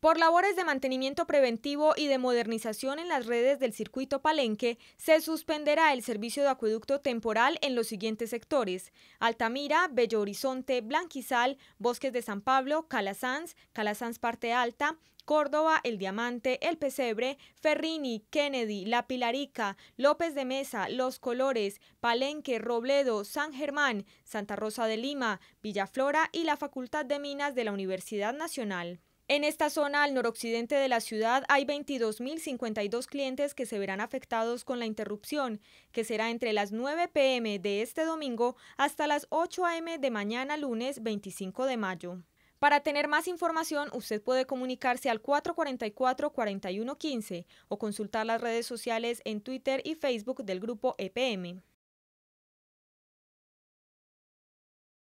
Por labores de mantenimiento preventivo y de modernización en las redes del circuito Palenque, se suspenderá el servicio de acueducto temporal en los siguientes sectores: Altamira, Bello Horizonte, Blanquizal, Bosques de San Pablo, Calasanz, Calasanz Parte Alta, Córdoba, El Diamante, El Pesebre, Ferrini, Kennedy, La Pilarica, López de Mesa, Los Colores, Palenque, Robledo, San Germán, Santa Rosa de Lima, Villaflora y la Facultad de Minas de la Universidad Nacional. En esta zona al noroccidente de la ciudad hay 22.052 clientes que se verán afectados con la interrupción, que será entre las 9 pm de este domingo hasta las 8 am de mañana lunes 25 de mayo. Para tener más información, usted puede comunicarse al 444-4115 o consultar las redes sociales en Twitter y Facebook del grupo EPM.